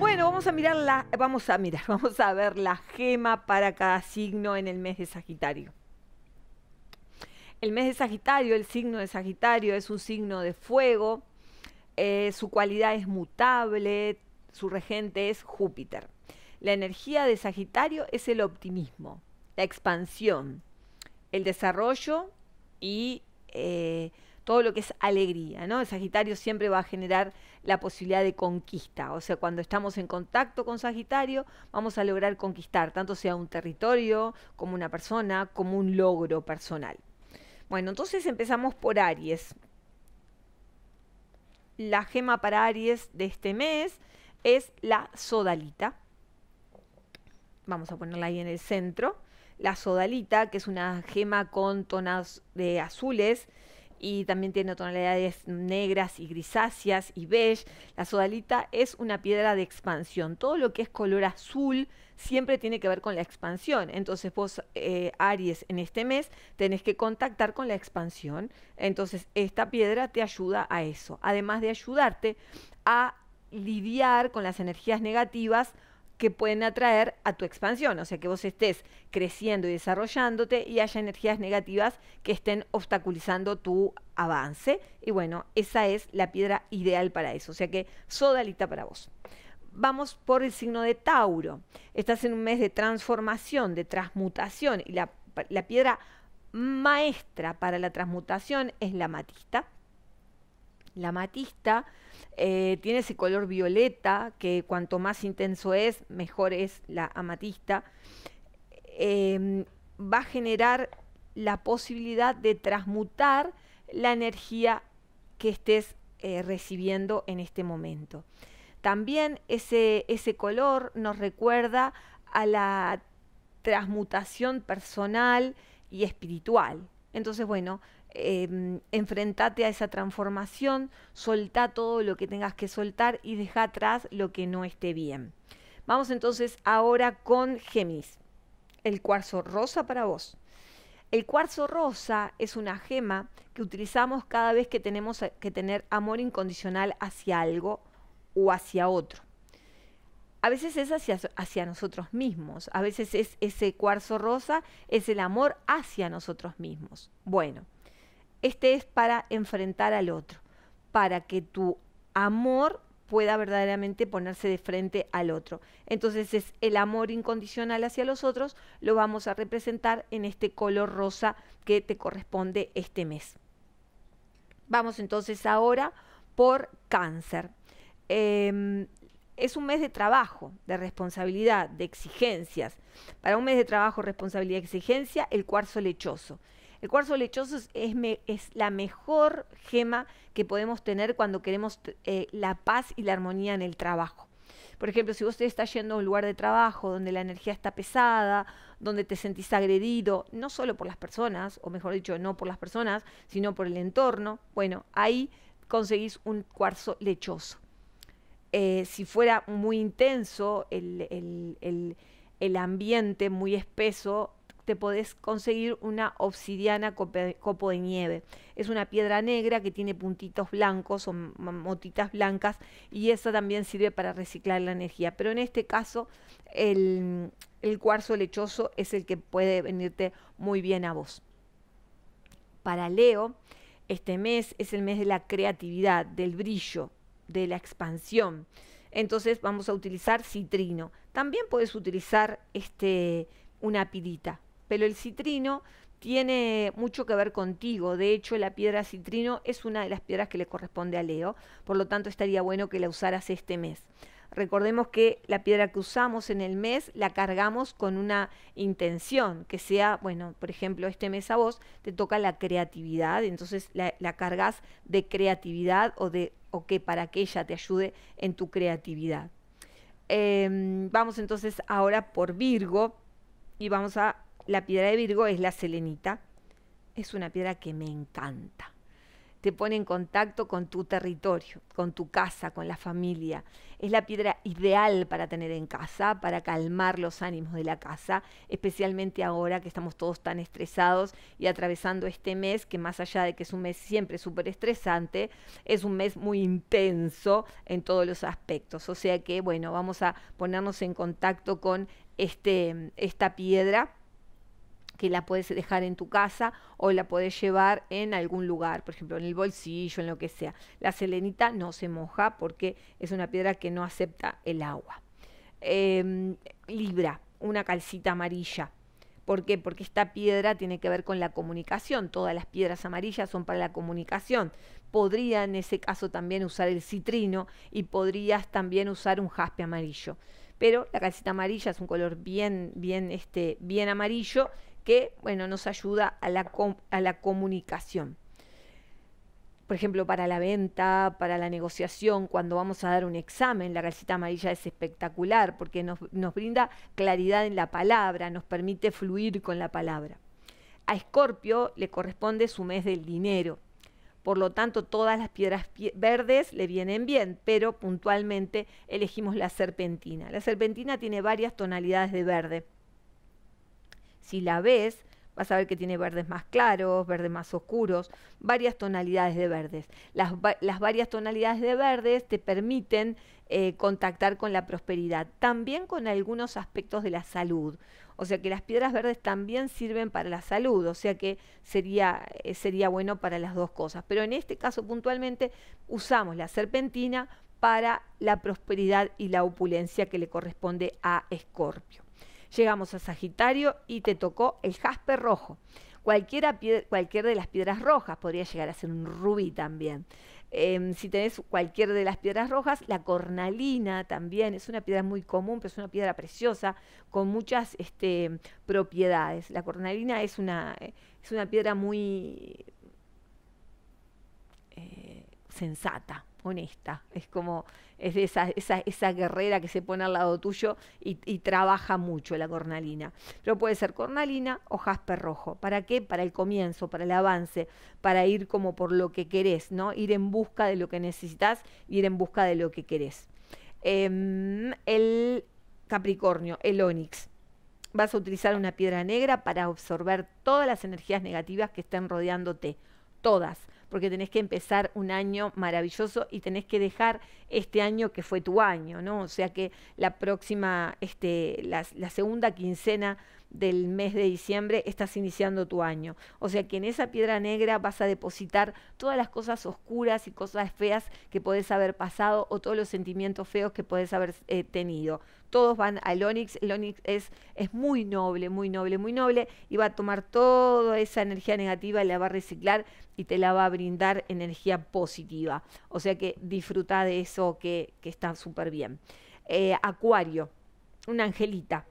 Bueno, vamos a mirar la, vamos a mirar, vamos a ver la gema para cada signo en el mes de Sagitario. El mes de Sagitario, el signo de Sagitario es un signo de fuego, eh, su cualidad es mutable, su regente es Júpiter. La energía de Sagitario es el optimismo, la expansión, el desarrollo y eh, todo lo que es alegría, ¿no? El Sagitario siempre va a generar la posibilidad de conquista, o sea, cuando estamos en contacto con Sagitario, vamos a lograr conquistar, tanto sea un territorio, como una persona, como un logro personal. Bueno, entonces empezamos por Aries. La gema para Aries de este mes es la sodalita. Vamos a ponerla ahí en el centro. La sodalita, que es una gema con tonos de azules, y también tiene tonalidades negras y grisáceas y beige. La sodalita es una piedra de expansión. Todo lo que es color azul siempre tiene que ver con la expansión. Entonces vos, eh, Aries, en este mes tenés que contactar con la expansión. Entonces esta piedra te ayuda a eso, además de ayudarte a lidiar con las energías negativas que pueden atraer a tu expansión, o sea, que vos estés creciendo y desarrollándote y haya energías negativas que estén obstaculizando tu avance. Y bueno, esa es la piedra ideal para eso, o sea que sodalita para vos. Vamos por el signo de Tauro. Estás en un mes de transformación, de transmutación y la, la piedra maestra para la transmutación es la matista. La amatista eh, tiene ese color violeta, que cuanto más intenso es, mejor es la amatista. Em, va a generar la posibilidad de transmutar la energía que estés eh, recibiendo en este momento. También ese, ese color nos recuerda a la transmutación personal y espiritual. Entonces, bueno, Em, enfrentate a esa transformación, solta todo lo que tengas que soltar y deja atrás lo que no esté bien. Vamos entonces ahora con gemis. el cuarzo rosa para vos. El cuarzo rosa es una gema que utilizamos cada vez que tenemos que tener amor incondicional hacia algo o hacia otro. A veces es hacia, hacia, nosotros mismos, a veces es ese cuarzo rosa, es el amor hacia nosotros mismos. Bueno, este es para enfrentar al otro, para que tu amor pueda verdaderamente ponerse de frente al otro. Entonces es el amor incondicional hacia los otros, lo vamos a representar en este color rosa que te corresponde este mes. Vamos entonces ahora por cáncer. Em, es un mes de trabajo, de responsabilidad, de exigencias. Para un mes de trabajo, responsabilidad, exigencia, el cuarzo lechoso. El cuarzo lechoso es, la mejor gema que podemos tener cuando queremos eh, la paz y la armonía en el trabajo. Por ejemplo, si usted está yendo a un lugar de trabajo donde la energía está pesada, donde te sentís agredido, no solo por las personas, o mejor dicho, no por las personas, sino por el entorno, bueno, ahí conseguís un cuarzo lechoso. Eh, si fuera muy intenso el, ambiente, muy espeso, te podés conseguir una obsidiana copo de nieve. Es una piedra negra que tiene puntitos blancos o motitas blancas y eso también sirve para reciclar la energía. Pero en este caso el, cuarzo lechoso es el que puede venirte muy bien a vos. Para Leo, este mes es el mes de la creatividad, del brillo, de la expansión. Entonces vamos a utilizar citrino. También puedes utilizar este, una pirita pero el citrino tiene mucho que ver contigo. De hecho, la piedra citrino es una de las piedras que le corresponde a Leo, por lo tanto estaría bueno que la usaras este mes. Recordemos que la piedra que usamos en el mes la cargamos con una intención, que sea, bueno, por ejemplo, este mes a vos te toca la creatividad, entonces la, cargas de creatividad o, de, o que para que ella te ayude en tu creatividad. Em, vamos entonces ahora por Virgo y vamos a la piedra de Virgo es la selenita. Es una piedra que me encanta. Te pone en contacto con tu territorio, con tu casa, con la familia. Es la piedra ideal para tener en casa, para calmar los ánimos de la casa, especialmente ahora que estamos todos tan estresados y atravesando este mes que más allá de que es un mes siempre súper estresante, es un mes muy intenso en todos los aspectos. O sea que, bueno, vamos a ponernos en contacto con este, esta piedra que la puedes dejar en tu casa o la puedes llevar en algún lugar, por ejemplo, en el bolsillo, en lo que sea. La selenita no se moja porque es una piedra que no acepta el agua. Em, libra, una calcita amarilla. ¿Por qué? Porque esta piedra tiene que ver con la comunicación. Todas las piedras amarillas son para la comunicación. Podría en ese caso también usar el citrino y podrías también usar un jaspe amarillo. Pero la calcita amarilla es un color bien, bien, este, bien amarillo que, bueno, nos ayuda a la, a la comunicación. Por ejemplo, para la venta, para la negociación, cuando vamos a dar un examen, la calcita amarilla es espectacular porque nos, brinda claridad en la palabra, nos permite fluir con la palabra. A Escorpio le corresponde su mes del dinero. Por lo tanto, todas las piedras verdes le vienen bien, pero puntualmente elegimos la serpentina. La serpentina tiene varias tonalidades de verde. Si la ves, vas a ver que tiene verdes más claros, verdes más oscuros, varias tonalidades de verdes. Las, varias tonalidades de verdes te permiten eh, contactar con la prosperidad, también con algunos aspectos de la salud. O sea que las piedras verdes también sirven para la salud, o sea que sería, eh, sería bueno para las dos cosas. Pero en este caso puntualmente usamos la serpentina para la prosperidad y la opulencia que le corresponde a Escorpio. Llegamos a Sagitario y te tocó el jaspe rojo. Cualquiera, cualquier de las piedras rojas podría llegar a ser un rubí también. Em, si tenés cualquier de las piedras rojas, la cornalina también es una piedra muy común, pero es una piedra preciosa con muchas este, propiedades. La cornalina es una, es una piedra muy eh, sensata, honesta. Es como es de esa, esa, esa, guerrera que se pone al lado tuyo y, trabaja mucho la cornalina. Pero puede ser cornalina o jasper rojo. ¿Para qué? Para el comienzo, para el avance, para ir como por lo que querés, ¿no? Ir en busca de lo que necesitas, ir en busca de lo que querés. Em, el Capricornio, el Onix. Vas a utilizar una piedra negra para absorber todas las energías negativas que estén rodeándote. Todas porque tenés que empezar un año maravilloso y tenés que dejar este año que fue tu año, ¿no? O sea que la próxima, este, la, la segunda quincena del mes de diciembre estás iniciando tu año. O sea que en esa piedra negra vas a depositar todas las cosas oscuras y cosas feas que puedes haber pasado o todos los sentimientos feos que puedes haber eh, tenido. Todos van al Onix, el Onix es, es muy noble, muy noble, muy noble y va a tomar toda esa energía negativa, Y la va a reciclar y te la va a brindar energía positiva. O sea que disfruta de eso que, está súper bien. Eh, acuario, una angelita,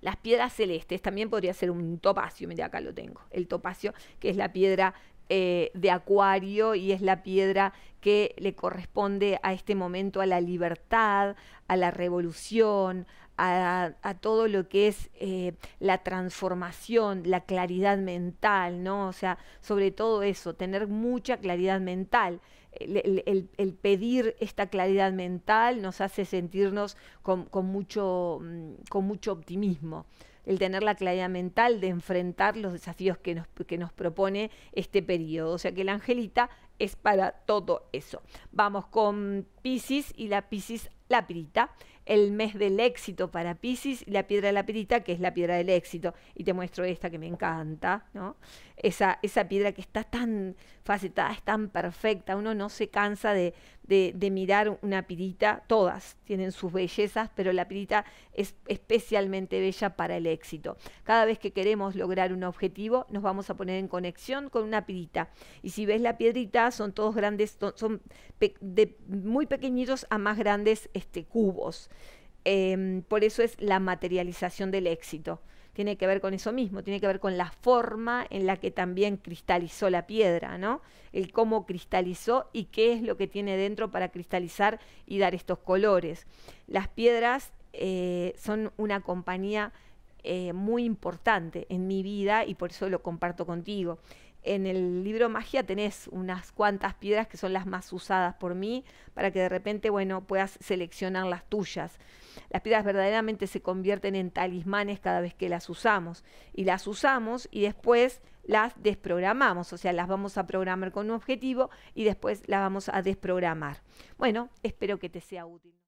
las piedras celestes también podría ser un topacio, mira acá lo tengo, el topacio, que es la piedra eh, de acuario y es la piedra que le corresponde a este momento a la libertad, a la revolución, a, todo lo que es eh, la transformación, la claridad mental, ¿no? O sea, sobre todo eso, tener mucha claridad mental. El, pedir esta claridad mental nos hace sentirnos con, mucho, mm, con mucho optimismo. El tener la claridad mental de enfrentar los desafíos que nos, que nos propone este periodo. O sea que la angelita es para todo eso. Vamos con Pisces y la Pisces Lapirita. el mes del éxito para Pisces, la piedra Lapirita, que es la piedra del éxito, y te muestro esta que me encanta, ¿no? Esa, esa piedra que está tan facetada, es tan perfecta, uno no se cansa de, de, mirar una pirita, todas tienen sus bellezas, pero la pirita es especialmente bella para el éxito. Cada vez que queremos lograr un objetivo, nos vamos a poner en conexión con una pirita. Y si ves la piedrita, son todos grandes, son de muy pequeñitos a más grandes este, cubos. Em, por eso es la materialización del éxito tiene que ver con eso mismo, tiene que ver con la forma en la que también cristalizó la piedra, ¿no? El cómo cristalizó y qué es lo que tiene dentro para cristalizar y dar estos colores. Las piedras eh, son una compañía eh, muy importante en mi vida y por eso lo comparto contigo en el libro Magia tenés unas cuantas piedras que son las más usadas por mí para que de repente, bueno, puedas seleccionar las tuyas. Las piedras verdaderamente se convierten en talismanes cada vez que las usamos y las usamos y después las desprogramamos, o sea, las vamos a programar con un objetivo y después las vamos a desprogramar. Bueno, espero que te sea útil.